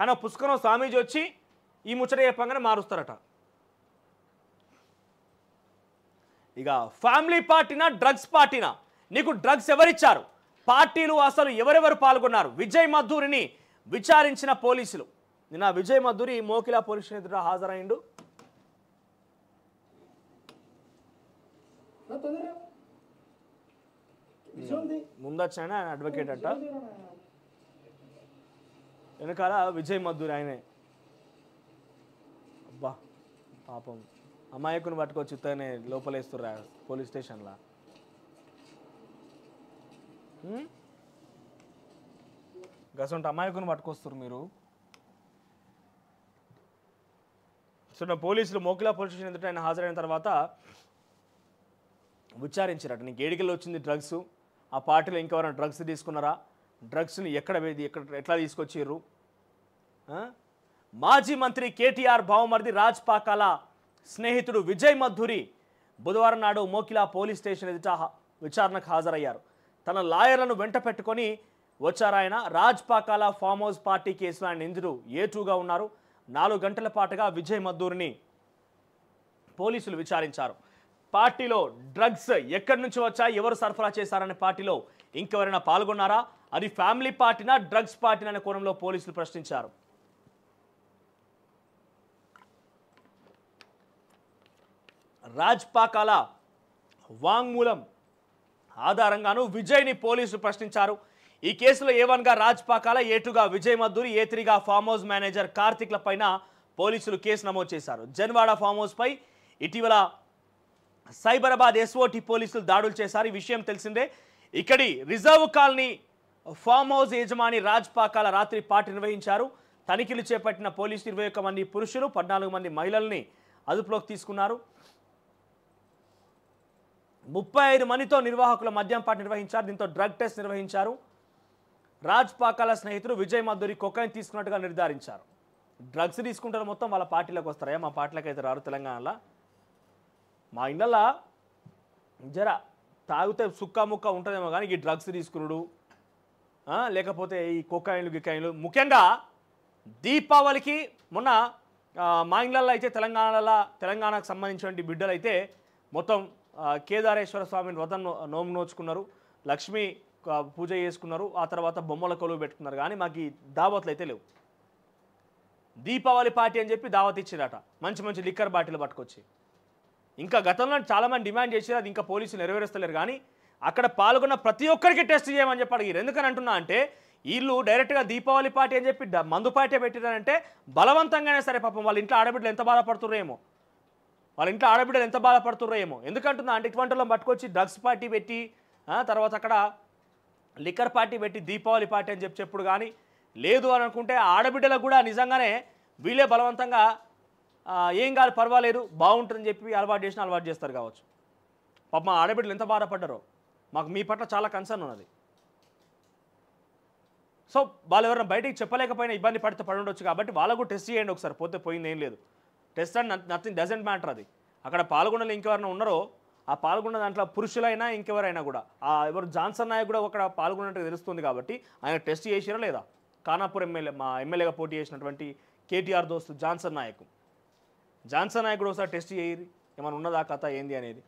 ఆయన పుష్కరం స్వామీజీ వచ్చి ఈ ముచ్చట చెప్పంగానే మారుస్తారట ఇక ఫ్యామిలీ పార్టీనా డ్రగ్స్ పార్టీనా నీకు డ్రగ్స్ ఎవరిచ్చారు పార్టీలు అసలు ఎవరెవరు పాల్గొన్నారు విజయ్ మధూరిని విచారించిన పోలీసులు నిన్న విజయ్ మధురి మోకిలా పోలీస్ ఎదుట హాజరైండు ముందొచ్చిన అడ్వకేట్ అంట వెనకాల విజయ్ మద్దూర్ ఆయనే అబ్బా పాపం అమాయకుని పట్టుకొచ్చి ఇతనే లోపలేస్తుర్రా పోలీస్ స్టేషన్లో గసంటే అమాయకుని పట్టుకొస్తారు మీరు సో పోలీసులు మోకిలా పోలీస్ స్టేషన్ ఎదుట ఆయన హాజరైన తర్వాత విచారించారట నీకు ఏడికల్లో వచ్చింది డ్రగ్స్ ఆ పార్టీలో ఇంకెవరైనా డ్రగ్స్ తీసుకున్నారా డ్రగ్స్ని ఎక్కడ వేది ఎక్కడ ఎట్లా తీసుకొచ్చిర్రు మాజీ మంత్రి కేటీఆర్ భావమర్ది రాజ్పాకాల స్నేహితుడు విజయ్ మధురి బుధవారం నాడు మోకిలా పోలీస్ స్టేషన్ ఎదుట విచారణకు హాజరయ్యారు తన లాయర్లను వెంట పెట్టుకొని వచ్చారాయన రాజ్పాకాల ఫామ్ హౌస్ పార్టీ కేసులో ఆయన నిందితుడు ఏటూగా ఉన్నారు నాలుగు గంటల పాటుగా విజయ్ మద్దూరిని పోలీసులు విచారించారు పార్టీలో డ్రగ్స్ ఎక్కడి నుంచి వచ్చా ఎవరు సరఫరా చేశారనే పార్టీలో ఇంకెవరైనా పాల్గొన్నారా అది ఫ్యామిలీ పార్టీనా డ్రగ్స్ పార్టీనా అనే కోణంలో పోలీసులు ప్రశ్నించారు రాజ్పాకాల వాంగ్మూలం ఆధారంగాను విజయ్ని పోలీసులు ప్రశ్నించారు ఈ కేసులో ఏ వన్గా రాజ్పాకాల ఏ విజయ్ మద్దూరి ఏ త్రీగా ఫామ్ హౌస్ మేనేజర్ కార్తిక్ల పైన పోలీసులు కేసు నమోదు చేశారు జన్వాడ ఫామ్ హౌస్పై ఇటీవల సైబరాబాద్ ఎస్ఓటి పోలీసులు దాడులు చేశారు ఈ విషయం తెలిసిందే ఇక్కడి రిజర్వ్ కాలనీ ఫామ్ హౌస్ యజమాని రాజ్ పాకాల రాత్రి పాట నిర్వహించారు తనిఖీలు చేపట్టిన పోలీసులు ఇరవై ఒక్క మంది పురుషులు పద్నాలుగు మంది మహిళల్ని అదుపులోకి తీసుకున్నారు ముప్పై ఐదు మందితో నిర్వాహకుల మద్యం పాట నిర్వహించారు దీంతో డ్రగ్ టెస్ట్ నిర్వహించారు రాజ్ పాకాల స్నేహితుడు విజయ్ మధురి కొకైన్ తీసుకున్నట్టుగా నిర్ధారించారు డ్రగ్స్ తీసుకుంటారు మొత్తం వాళ్ళ పార్టీలకు వస్తారా మా పార్టీలకు అయితే రారు తెలంగాణలో మా ఇళ్ళ జర తాగితే సుక్కా ముక్క ఉంటుందేమో కానీ ఈ డ్రగ్స్ తీసుకున్నాడు లేకపోతే ఈ కొక్కాయిలు గిక్కాయిన్లు ముఖ్యంగా దీపావళికి మొన్న మా ఇండ్లలో అయితే తెలంగాణలో తెలంగాణకు సంబంధించినటువంటి బిడ్డలు అయితే మొత్తం కేదారేశ్వర స్వామిని వ్రతం నోము నోచుకున్నారు లక్ష్మి పూజ చేసుకున్నారు ఆ తర్వాత బొమ్మల కొలువు పెట్టుకున్నారు కానీ మాకు ఈ దావత్లు అయితే లేవు దీపావళి పార్టీ అని చెప్పి దావత్ ఇచ్చిందట మంచి మంచి లిక్కర్ బాటిల్ పట్టుకొచ్చి ఇంకా గతంలో చాలామంది డిమాండ్ చేసేది అది ఇంకా పోలీసులు నెరవేరుస్తలేరు కానీ అక్కడ పాల్గొన్న ప్రతి ఒక్కరికి టెస్ట్ చేయమని చెప్పి అడిగారు ఎందుకని అంటున్నా అంటే వీళ్ళు డైరెక్ట్గా దీపావళి పార్టీ అని చెప్పి మందు పార్టీ పెట్టినారంటే బలవంతంగానే సరే పాపం వాళ్ళ ఇంట్లో ఆడబిడ్డలు ఎంత ఏమో వాళ్ళ ఇంట్లో ఆడబిడ్డలు ఎంత ఏమో ఎందుకంటున్నా అంటే ఇటువంటిలో పట్టుకొచ్చి డ్రగ్స్ పార్టీ పెట్టి తర్వాత అక్కడ లిక్కర్ పార్టీ పెట్టి దీపావళి పార్టీ అని చెప్పి చెప్పుడు కానీ లేదు అని అనుకుంటే ఆడబిడ్డలకు కూడా నిజంగానే వీళ్ళే బలవంతంగా ఏం కాదు పర్వాలేదు బాగుంటుందని చెప్పి అలవాటు చేసిన అలవాటు చేస్తారు కావచ్చు పాప మా ఆడబిడ్డలు ఎంత బాధపడ్డారో మాకు మీ పట్ల చాలా కన్సర్న్ ఉన్నది సో వాళ్ళు ఎవరైనా బయటికి చెప్పలేకపోయినా ఇబ్బంది పడితే పడి ఉండొచ్చు కాబట్టి వాళ్ళకు టెస్ట్ చేయండి ఒకసారి పోతే పోయింది ఏం లేదు test and nothing doesn't matter అది అక్కడ పాల్గొనలు ఇంకెవరైనా ఉన్నారో ఆ పాల్గొన్న దాంట్లో పురుషులైనా ఇంకెవరైనా కూడా ఆ ఎవరు జాన్సన్ నాయక్ కూడా అక్కడ పాల్గొన్నట్టు తెలుస్తుంది కాబట్టి ఆయన టెస్ట్ చేసారా లేదా ఖానాపూర్ ఎమ్మెల్యే మా ఎమ్మెల్యేగా పోటీ చేసినటువంటి కేటీఆర్ దోస్తు జాన్సన్ నాయక్ జాన్సన్ నాయకుడు ఒకసారి టెస్ట్ చేయరు ఏమైనా ఉన్నదా కథ ఏంది అనేది